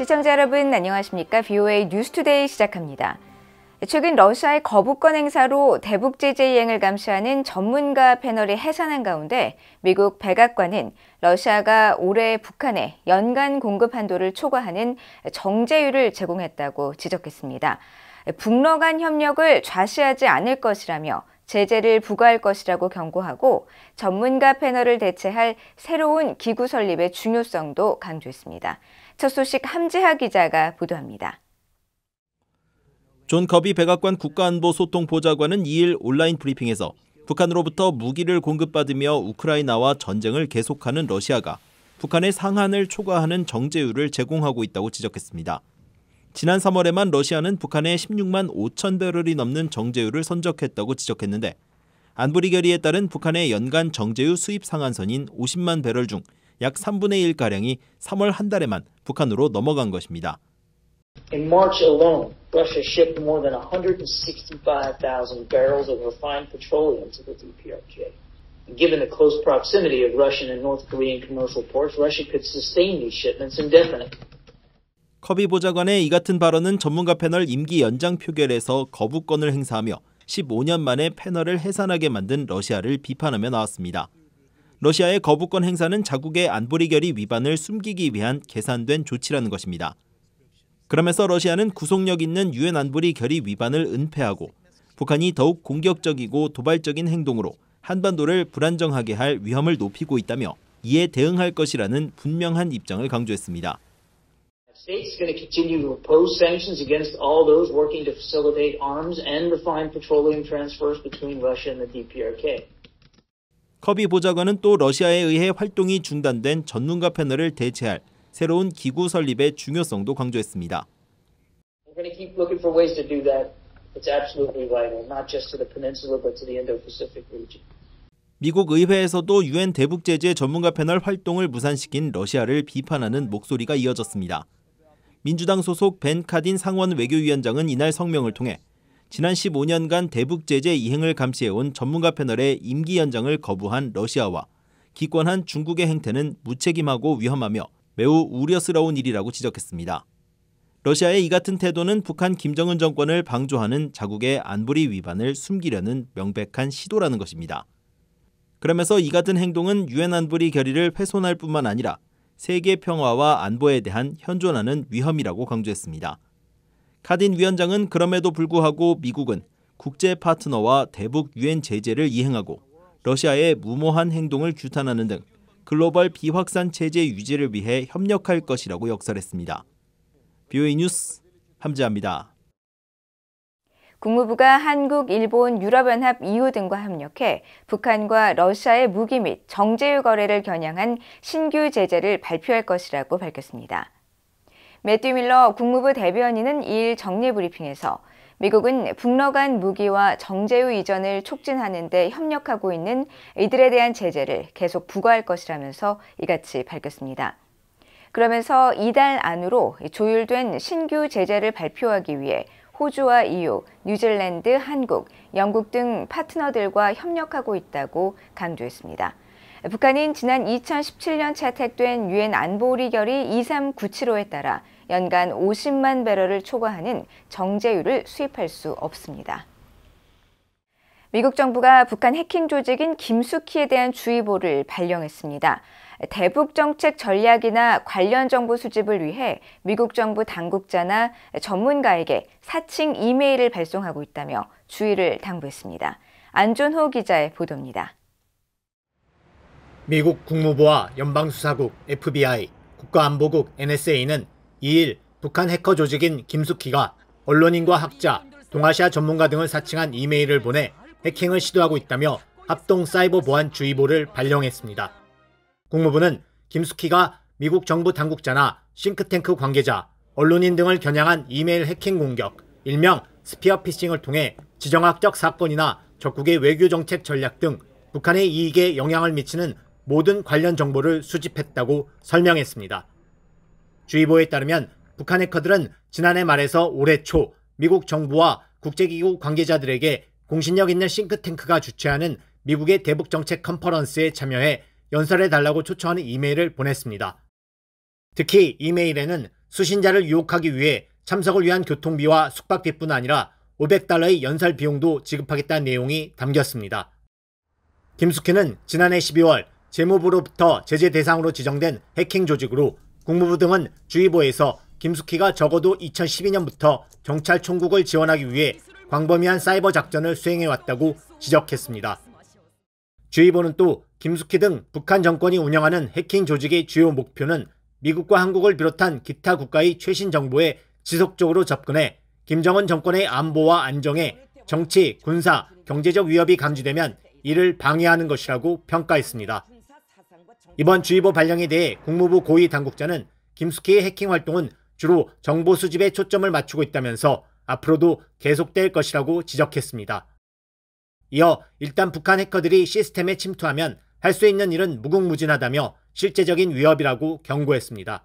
시청자 여러분 안녕하십니까? VOA 뉴스투데이 시작합니다. 최근 러시아의 거부권 행사로 대북 제재 이행을 감시하는 전문가 패널이 해산한 가운데 미국 백악관은 러시아가 올해 북한에 연간 공급 한도를 초과하는 정제율을 제공했다고 지적했습니다. 북러 간 협력을 좌시하지 않을 것이라며 제재를 부과할 것이라고 경고하고 전문가 패널을 대체할 새로운 기구 설립의 중요성도 강조했습니다. 첫 소식 함지하 기자가 보도합니다. 존 커비 백악관 국가안보소통보좌관은 2일 온라인 브리핑에서 북한으로부터 무기를 공급받으며 우크라이나와 전쟁을 계속하는 러시아가 북한의 상한을 초과하는 정제율을 제공하고 있다고 지적했습니다. 지난 3월에만 러시아는 북한에 16만 5천 배럴이 넘는 정제유를 선적했다고 지적했는데 안보리 결의에 따른 북한의 연간 정제유 수입 상한선인 50만 배럴 중 약 3분의 1가량이 3월 한 달에만 북한으로 넘어간 것입니다. In March alone, Russia shipped more than 165,000 barrels of refined petroleum to the DPRK. Given the close proximity of Russian and North Korean commercial ports, Russia could sustain these shipments indefinitely. 커비 보좌관의 이 같은 발언은 전문가 패널 임기 연장 표결에서 거부권을 행사하며 15년 만에 패널을 해산하게 만든 러시아를 비판하며 나왔습니다. 러시아의 거부권 행사는 자국의 안보리 결의 위반을 숨기기 위한 계산된 조치라는 것입니다. 그러면서 러시아는 구속력 있는 유엔 안보리 결의 위반을 은폐하고 북한이 더욱 공격적이고 도발적인 행동으로 한반도를 불안정하게 할 위험을 높이고 있다며 이에 대응할 것이라는 분명한 입장을 강조했습니다. state's going to continue to impose sanctions against all those working to facilitate arms and refine petroleum transfers between Russia and the DPRK. 커비 보좌관은 또 러시아에 의해 활동이 중단된 전문가 패널을 대체할 새로운 기구 설립의 중요성도 강조했습니다. We're going to keep looking for ways to do that. It's absolutely vital, not just to the peninsula, but to the Indo-Pacific region. 미국 의회에서도 유엔 대북 제재 전문가 패널 활동을 무산시킨 러시아를 비판하는 목소리가 이어졌습니다. 민주당 소속 벤 카딘 상원 외교위원장은 이날 성명을 통해 지난 15년간 대북 제재 이행을 감시해온 전문가 패널의 임기 연장을 거부한 러시아와 기권한 중국의 행태는 무책임하고 위험하며 매우 우려스러운 일이라고 지적했습니다. 러시아의 이 같은 태도는 북한 김정은 정권을 방조하는 자국의 안보리 위반을 숨기려는 명백한 시도라는 것입니다. 그러면서 이 같은 행동은 유엔 안보리 결의를 훼손할 뿐만 아니라 세계 평화와 안보에 대한 현존하는 위험이라고 강조했습니다. 카딘 위원장은 그럼에도 불구하고 미국은 국제 파트너와 대북 유엔 제재를 이행하고 러시아의 무모한 행동을 규탄하는 등 글로벌 비확산 체제 유지를 위해 협력할 것이라고 역설했습니다. b o 뉴스 함재합니다. 국무부가 한국, 일본, 유럽연합 EU 등과 협력해 북한과 러시아의 무기 및 정제유 거래를 겨냥한 신규 제재를 발표할 것이라고 밝혔습니다. 매튜 밀러 국무부 대변인은 2일 정례 브리핑에서 미국은 북러 간 무기와 정제유 이전을 촉진하는 데 협력하고 있는 이들에 대한 제재를 계속 부과할 것이라면서 이같이 밝혔습니다. 그러면서 이달 안으로 조율된 신규 제재를 발표하기 위해 호주와 EU, 뉴질랜드, 한국, 영국 등 파트너들과 협력하고 있다고 강조했습니다. 북한은 지난 2017년 채택된 유엔 안보리 결의 2397호에 따라 연간 50만 배럴을 초과하는 정제유를 수입할 수 없습니다. 미국 정부가 북한 해킹 조직인 김수키에 대한 주의보를 발령했습니다. 대북 정책 전략이나 관련 정보 수집을 위해 미국 정부 당국자나 전문가에게 사칭 이메일을 발송하고 있다며 주의를 당부했습니다. 안준호 기자의 보도입니다. 미국 국무부와 연방수사국 FBI, 국가안보국 NSA는 2일 북한 해커 조직인 김숙희가 언론인과 학자, 동아시아 전문가 등을 사칭한 이메일을 보내 해킹을 시도하고 있다며 합동 사이버 보안 주의보를 발령했습니다. 국무부는 김숙희가 미국 정부 당국자나 싱크탱크 관계자, 언론인 등을 겨냥한 이메일 해킹 공격, 일명 스피어 피싱을 통해 지정학적 사건이나 적국의 외교 정책 전략 등 북한의 이익에 영향을 미치는 모든 관련 정보를 수집했다고 설명했습니다. 주의보에 따르면 북한 해커들은 지난해 말에서 올해 초 미국 정부와 국제기구 관계자들에게 공신력 있는 싱크탱크가 주최하는 미국의 대북정책 컨퍼런스에 참여해 연설해달라고 초청하는 이메일을 보냈습니다. 특히 이메일에는 수신자를 유혹하기 위해 참석을 위한 교통비와 숙박비뿐 아니라 500달러의 연설 비용도 지급하겠다는 내용이 담겼습니다. 김숙희는 지난해 12월 재무부로부터 제재 대상으로 지정된 해킹 조직으로 국무부 등은 주의보에서 김숙희가 적어도 2012년부터 경찰 총국을 지원하기 위해 광범위한 사이버 작전을 수행해왔다고 지적했습니다. 주의보는 또 김숙희 등 북한 정권이 운영하는 해킹 조직의 주요 목표는 미국과 한국을 비롯한 기타 국가의 최신 정보에 지속적으로 접근해 김정은 정권의 안보와 안정에 정치, 군사, 경제적 위협이 감지되면 이를 방해하는 것이라고 평가했습니다. 이번 주의보 발령에 대해 국무부 고위 당국자는 김숙희의 해킹 활동은 주로 정보 수집에 초점을 맞추고 있다면서 앞으로도 계속될 것이라고 지적했습니다. 이어 일단 북한 해커들이 시스템에 침투하면 할수 있는 일은 무궁무진하다며 실제적인 위협이라고 경고했습니다.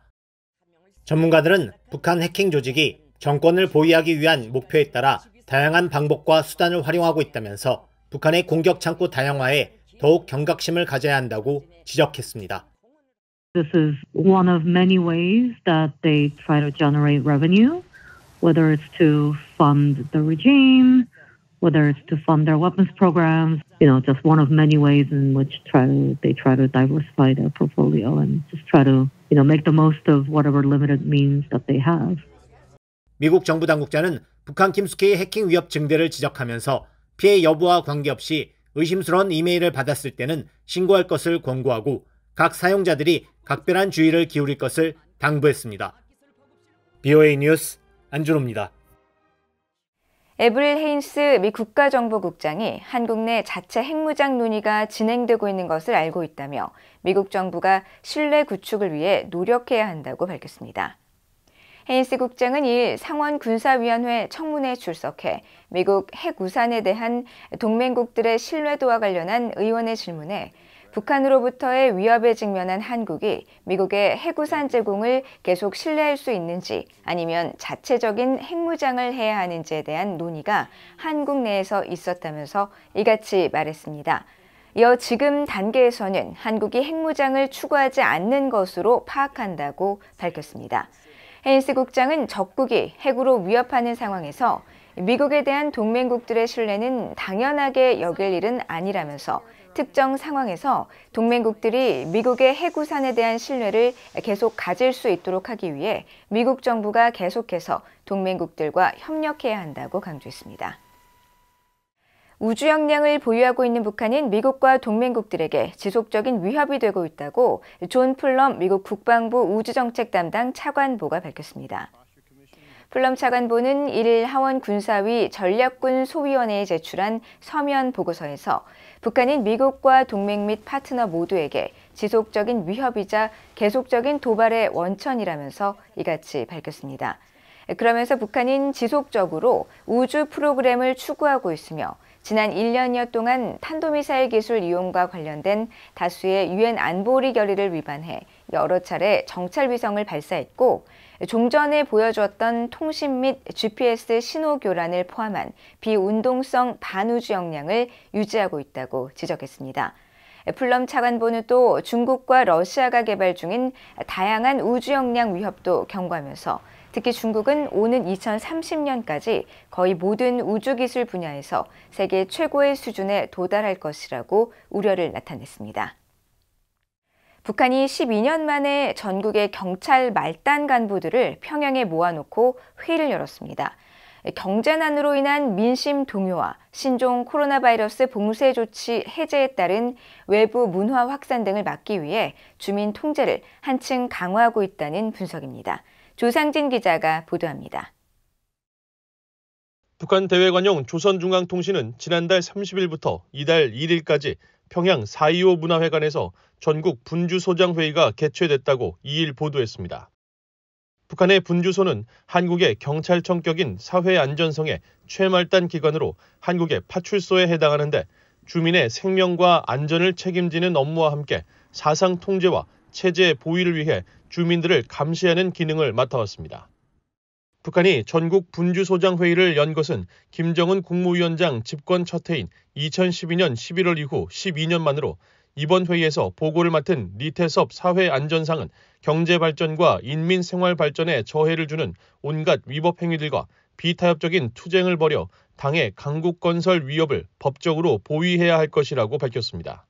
전문가들은 북한 해킹 조직이 정권을 보위하기 위한 목표에 따라 다양한 방법과 수단을 활용하고 있다면서 북한의 공격 창구 다양화에 더욱 경각심을 가져야 한다고 지적했습니다. This is one of many ways that they try to generate revenue, whether it's to fund the regime, whether it's to fund their weapons programs. you know, just one of many ways in which try to, they try to diversify their portfolio and just try to, you know, make the most of whatever limited means that they have. 미국 정부 당국자는 북한 김숙희의 해킹 위협 증대를 지적하면서 피해 여부와 관계없이 의심스러운 이메일을 받았을 때는 신고할 것을 권고하고 각 사용자들이 각별한 주의를 기울일 것을 당부했습니다. BOA 뉴스 안준호입니다. 에브릴 헤인스 미 국가정보국장이 한국 내 자체 핵무장 논의가 진행되고 있는 것을 알고 있다며 미국 정부가 신뢰 구축을 위해 노력해야 한다고 밝혔습니다. 헤인스 국장은 2일 상원 군사위원회 청문회에 출석해 미국 핵우산에 대한 동맹국들의 신뢰도와 관련한 의원의 질문에 북한으로부터의 위협에 직면한 한국이 미국의 해구산 제공을 계속 신뢰할 수 있는지 아니면 자체적인 핵무장을 해야 하는지에 대한 논의가 한국 내에서 있었다면서 이같이 말했습니다. 이어 지금 단계에서는 한국이 핵무장을 추구하지 않는 것으로 파악한다고 밝혔습니다. 헤인스 국장은 적국이 핵으로 위협하는 상황에서 미국에 대한 동맹국들의 신뢰는 당연하게 여길 일은 아니라면서 특정 상황에서 동맹국들이 미국의 해구산에 대한 신뢰를 계속 가질 수 있도록 하기 위해 미국 정부가 계속해서 동맹국들과 협력해야 한다고 강조했습니다. 우주 역량을 보유하고 있는 북한은 미국과 동맹국들에게 지속적인 위협이 되고 있다고 존 플럼 미국 국방부 우주정책 담당 차관보가 밝혔습니다. 플럼 차관보는 1일 하원 군사위 전략군 소위원회에 제출한 서면 보고서에서 북한인 미국과 동맹 및 파트너 모두에게 지속적인 위협이자 계속적인 도발의 원천이라면서 이같이 밝혔습니다. 그러면서 북한인 지속적으로 우주 프로그램을 추구하고 있으며 지난 1년여 동안 탄도미사일 기술 이용과 관련된 다수의 유엔 안보리 결의를 위반해 여러 차례 정찰 위성을 발사했고 종전에 보여주었던 통신 및 GPS 신호 교란을 포함한 비운동성 반우주 역량을 유지하고 있다고 지적했습니다. 플럼 차관보는 또 중국과 러시아가 개발 중인 다양한 우주 역량 위협도 경고하면서 특히 중국은 오는 2030년까지 거의 모든 우주 기술 분야에서 세계 최고의 수준에 도달할 것이라고 우려를 나타냈습니다. 북한이 12년 만에 전국의 경찰 말단 간부들을 평양에 모아놓고 회의를 열었습니다. 경제난으로 인한 민심 동요와 신종 코로나 바이러스 봉쇄 조치 해제에 따른 외부 문화 확산 등을 막기 위해 주민 통제를 한층 강화하고 있다는 분석입니다. 조상진 기자가 보도합니다. 북한 대외관용 조선중앙통신은 지난달 30일부터 이달 1일까지 평양 4.25 문화회관에서 전국 분주소장회의가 개최됐다고 2일 보도했습니다. 북한의 분주소는 한국의 경찰청격인 사회안전성의 최말단 기관으로 한국의 파출소에 해당하는데 주민의 생명과 안전을 책임지는 업무와 함께 사상 통제와 체제 의 보위를 위해 주민들을 감시하는 기능을 맡아왔습니다. 북한이 전국 분주소장 회의를 연 것은 김정은 국무위원장 집권 첫 해인 2012년 11월 이후 12년 만으로 이번 회의에서 보고를 맡은 리태섭 사회안전상은 경제발전과 인민생활발전에 저해를 주는 온갖 위법행위들과 비타협적인 투쟁을 벌여 당의 강국건설 위협을 법적으로 보위해야 할 것이라고 밝혔습니다.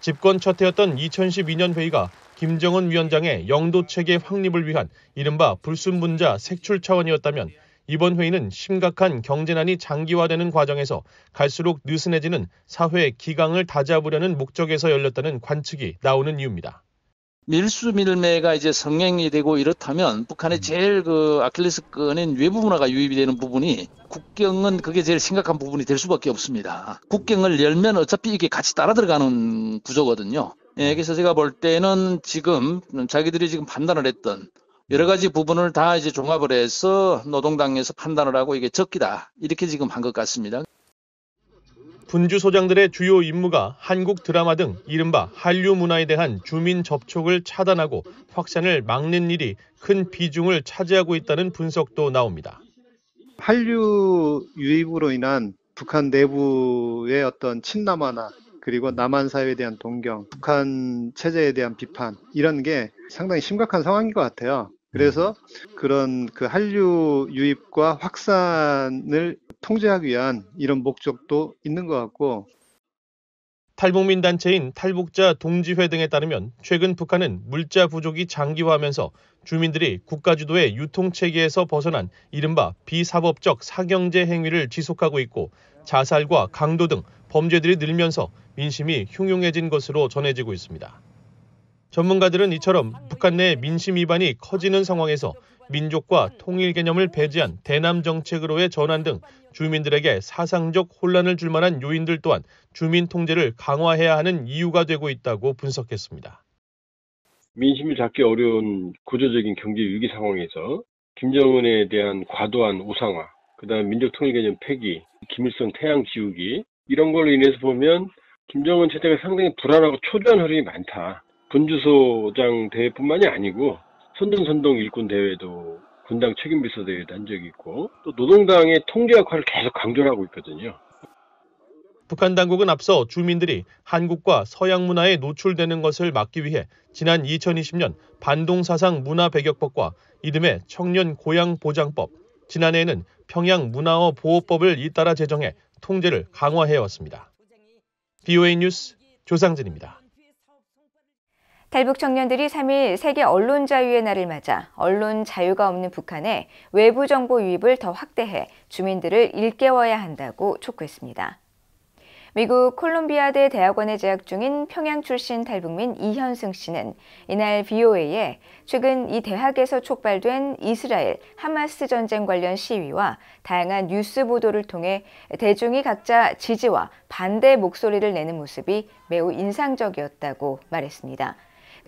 집권 첫 해였던 2012년 회의가 김정은 위원장의 영도 체계 확립을 위한 이른바 불순분자 색출 차원이었다면 이번 회의는 심각한 경제난이 장기화되는 과정에서 갈수록 느슨해지는 사회의 기강을 다잡으려는 목적에서 열렸다는 관측이 나오는 이유입니다. 밀수밀매가 이제 성행이 되고 이렇다면 북한의 음. 제일 그 아킬레스건인 외부 문화가 유입이 되는 부분이 국경은 그게 제일 심각한 부분이 될 수밖에 없습니다. 국경을 열면 어차피 이게 같이 따라 들어가는 구조거든요. 예, 그래서 제가 볼 때는 지금 자기들이 지금 판단을 했던 여러 가지 부분을 다 이제 종합을 해서 노동당에서 판단을 하고 이게 적기다 이렇게 지금 한 것 같습니다. 분주 소장들의 주요 임무가 한국 드라마 등 이른바 한류 문화에 대한 주민 접촉을 차단하고 확산을 막는 일이 큰 비중을 차지하고 있다는 분석도 나옵니다. 한류 유입으로 인한 북한 내부의 어떤 친남화나 그리고 남한 사회에 대한 동경, 북한 체제에 대한 비판 이런 게 상당히 심각한 상황인 것 같아요. 그래서 그런 그 한류 유입과 확산을 통제하기 위한 이런 목적도 있는 것 같고 탈북민 단체인 탈북자 동지회 등에 따르면 최근 북한은 물자 부족이 장기화하면서 주민들이 국가 주도의 유통 체계에서 벗어난 이른바 비사법적 사경제 행위를 지속하고 있고 자살과 강도 등 범죄들이 늘면서 민심이 흉흉해진 것으로 전해지고 있습니다. 전문가들은 이처럼 북한 내 민심 위반이 커지는 상황에서 민족과 통일 개념을 배제한 대남 정책으로의 전환 등 주민들에게 사상적 혼란을 줄 만한 요인들 또한 주민 통제를 강화해야 하는 이유가 되고 있다고 분석했습니다. 민심을 잡기 어려운 구조적인 경제 위기 상황에서 김정은에 대한 과도한 우상화, 그다음 민족통일개념 폐기, 김일성 태양 지우기 이런 걸로 인해서 보면 김정은 체제가 상당히 불안하고 초조한 흐름이 많다. 군주소장 대회뿐만이 아니고 선동선동 일꾼 대회도 군당 책임 비서 대회도 한 적이 있고 또 노동당의 통제 역할을 계속 강조를 하고 있거든요. 북한 당국은 앞서 주민들이 한국과 서양 문화에 노출되는 것을 막기 위해 지난 2020년 반동사상 문화 배격법과 이듬해 청년 고향 보장법, 지난해에는 평양 문화어 보호법을 잇따라 제정해 통제를 강화해 왔습니다. BOA 뉴스 조상진입니다. 탈북 청년들이 3일 세계 언론 자유의 날을 맞아 언론 자유가 없는 북한에 외부 정보 유입을 더 확대해 주민들을 일깨워야 한다고 촉구했습니다. 미국 콜롬비아대 대학원에 재학 중인 평양 출신 탈북민 이현승 씨는 이날 BOA에 최근 이 대학에서 촉발된 이스라엘 하마스 전쟁 관련 시위와 다양한 뉴스 보도를 통해 대중이 각자 지지와 반대 목소리를 내는 모습이 매우 인상적이었다고 말했습니다.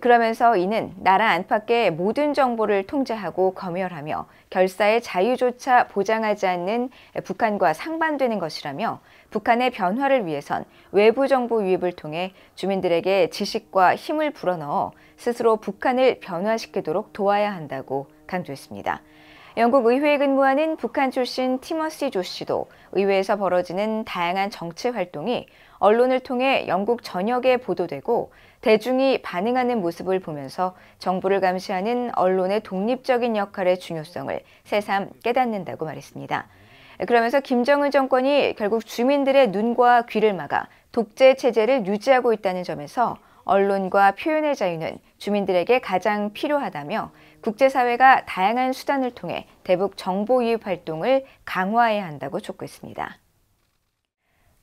그러면서 이는 나라 안팎의 모든 정보를 통제하고 검열하며 결사의 자유조차 보장하지 않는 북한과 상반되는 것이라며 북한의 변화를 위해선 외부 정보 유입을 통해 주민들에게 지식과 힘을 불어넣어 스스로 북한을 변화시키도록 도와야 한다고 강조했습니다. 영국 의회에 근무하는 북한 출신 티머시 조 씨도 의회에서 벌어지는 다양한 정치 활동이 언론을 통해 영국 전역에 보도되고 대중이 반응하는 모습을 보면서 정부를 감시하는 언론의 독립적인 역할의 중요성을 새삼 깨닫는다고 말했습니다. 그러면서 김정은 정권이 결국 주민들의 눈과 귀를 막아 독재 체제를 유지하고 있다는 점에서 언론과 표현의 자유는 주민들에게 가장 필요하다며 국제사회가 다양한 수단을 통해 대북 정보 유입 활동을 강화해야 한다고 촉구했습니다.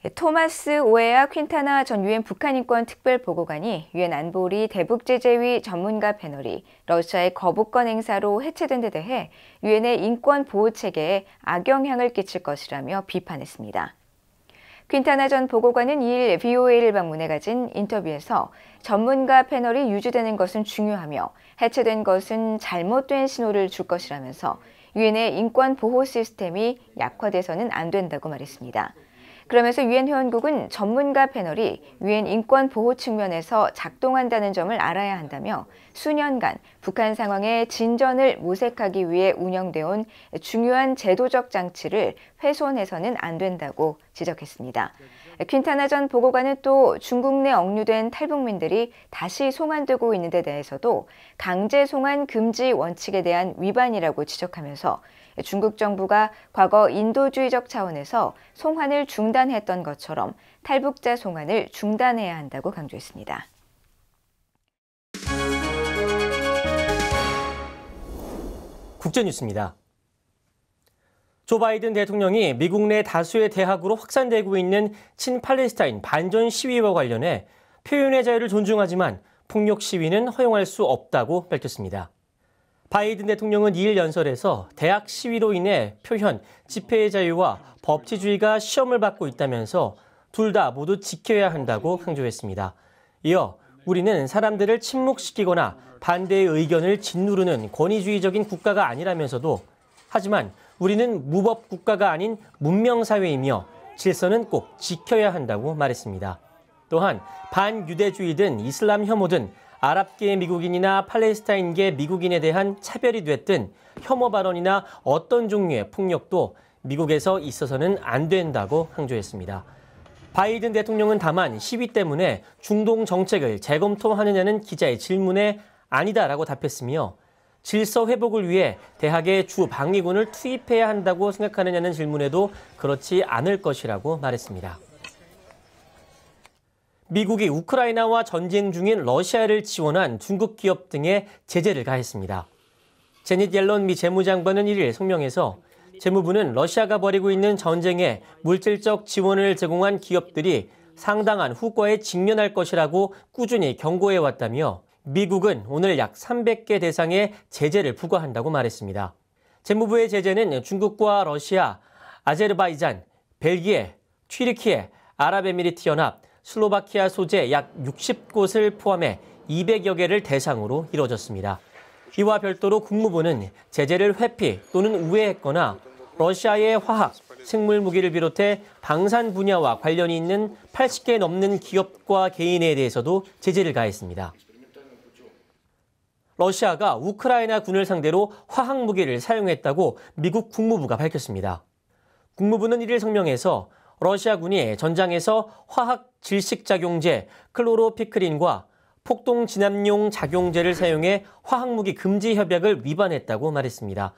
예, 토마스 오에아 퀸타나 전 유엔 북한인권 특별보고관이 유엔 안보리 대북제재위 전문가 패널이 러시아의 거부권 행사로 해체된 데 대해 유엔의 인권 보호 체계에 악영향을 끼칠 것이라며 비판했습니다. 퀸타나 전 보고관은 2일 VOA를 방문해 가진 인터뷰에서 전문가 패널이 유지되는 것은 중요하며 해체된 것은 잘못된 신호를 줄 것이라면서 유엔의 인권 보호 시스템이 약화돼서는 안 된다고 말했습니다. 그러면서 유엔 회원국은 전문가 패널이 유엔 인권 보호 측면에서 작동한다는 점을 알아야 한다며 수년간 북한 상황의 진전을 모색하기 위해 운영되어 온 중요한 제도적 장치를 훼손해서는 안 된다고 지적했습니다. 퀸타나 전 보고관은 또 중국 내 억류된 탈북민들이 다시 송환되고 있는 데 대해서도 강제 송환 금지 원칙에 대한 위반이라고 지적하면서 중국 정부가 과거 인도주의적 차원에서 송환을 중단했던 것처럼 탈북자 송환을 중단해야 한다고 강조했습니다. 국제뉴스입니다. 조 바이든 대통령이 미국 내 다수의 대학으로 확산되고 있는 친팔레스타인 반전 시위와 관련해 표현의 자유를 존중하지만 폭력 시위는 허용할 수 없다고 밝혔습니다. 바이든 대통령은 2일 연설에서 대학 시위로 인해 표현, 집회의 자유와 법치주의가 시험을 받고 있다면서 둘 다 모두 지켜야 한다고 강조했습니다. 이어 우리는 사람들을 침묵시키거나 반대의 의견을 짓누르는 권위주의적인 국가가 아니라면서도 하지만 우리는 무법 국가가 아닌 문명사회이며 질서는 꼭 지켜야 한다고 말했습니다. 또한 반유대주의든 이슬람 혐오든 아랍계 미국인이나 팔레스타인계 미국인에 대한 차별이 됐든 혐오 발언이나 어떤 종류의 폭력도 미국에서 있어서는 안 된다고 강조했습니다. 바이든 대통령은 다만 시위 때문에 중동 정책을 재검토하느냐는 기자의 질문에 아니다라고 답했으며 질서 회복을 위해 대학에 주 방위군을 투입해야 한다고 생각하느냐는 질문에도 그렇지 않을 것이라고 말했습니다. 미국이 우크라이나와 전쟁 중인 러시아를 지원한 중국 기업 등에 제재를 가했습니다. 제닛 옐런 미 재무장관은 1일 성명에서 재무부는 러시아가 벌이고 있는 전쟁에 물질적 지원을 제공한 기업들이 상당한 후과에 직면할 것이라고 꾸준히 경고해왔다며 미국은 오늘 약 300개 대상에 제재를 부과한다고 말했습니다. 재무부의 제재는 중국과 러시아, 아제르바이잔, 벨기에, 튀르키예, 아랍에미리트 연합, 슬로바키아 소재 약 60곳을 포함해 200여 개를 대상으로 이뤄졌습니다. 이와 별도로 국무부는 제재를 회피 또는 우회했거나 러시아의 화학, 생물 무기를 비롯해 방산 분야와 관련이 있는 80개 넘는 기업과 개인에 대해서도 제재를 가했습니다. 러시아가 우크라이나 군을 상대로 화학 무기를 사용했다고 미국 국무부가 밝혔습니다. 국무부는 이를 성명해서 러시아군이 전장에서 화학 질식작용제 클로로피크린과 폭동 진압용 작용제를 사용해 화학무기 금지 협약을 위반했다고 말했습니다.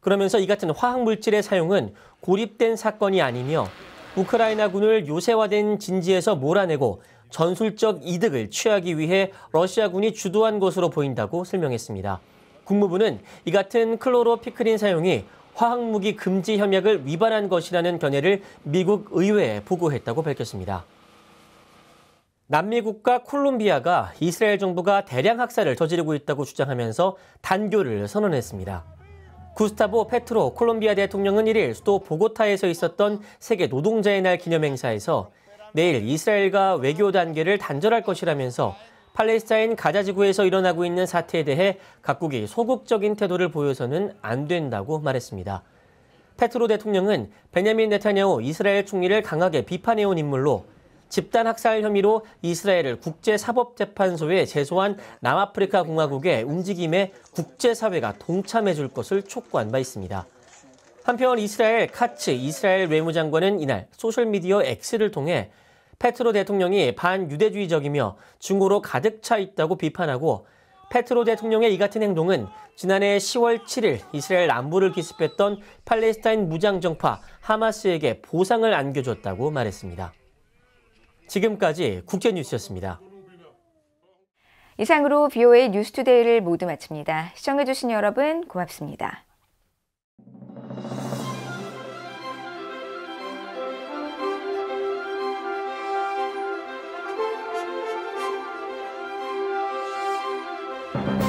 그러면서 이 같은 화학물질의 사용은 고립된 사건이 아니며 우크라이나군을 요새화된 진지에서 몰아내고 전술적 이득을 취하기 위해 러시아군이 주도한 것으로 보인다고 설명했습니다. 국무부는 이 같은 클로로피크린 사용이 화학무기 금지 협약을 위반한 것이라는 견해를 미국 의회에 보고했다고 밝혔습니다. 남미국과 콜롬비아가 이스라엘 정부가 대량 학살을 저지르고 있다고 주장하면서 단교를 선언했습니다. 구스타보 페트로 콜롬비아 대통령은 1일 수도 보고타에서 있었던 세계 노동자의 날 기념 행사에서 내일 이스라엘과 외교 단계를 단절할 것이라면서 팔레스타인 가자 지구에서 일어나고 있는 사태에 대해 각국이 소극적인 태도를 보여서는 안 된다고 말했습니다. 페트로 대통령은 베냐민 네타냐오 이스라엘 총리를 강하게 비판해온 인물로 집단 학살 혐의로 이스라엘을 국제사법재판소에 제소한 남아프리카 공화국의 움직임에 국제사회가 동참해 줄 것을 촉구한 바 있습니다. 한편 이스라엘 카츠 이스라엘 외무장관은 이날 소셜미디어 X를 통해 페트로 대통령이 반유대주의적이며 중고로 가득 차 있다고 비판하고 페트로 대통령의 이 같은 행동은 지난해 10월 7일 이스라엘 남부를 기습했던 팔레스타인 무장정파 하마스에게 보상을 안겨줬다고 말했습니다. 지금까지 국제뉴스였습니다. 이상으로 BOA 뉴스투데이를 모두 마칩니다. 시청해주신 여러분 고맙습니다. Thank you.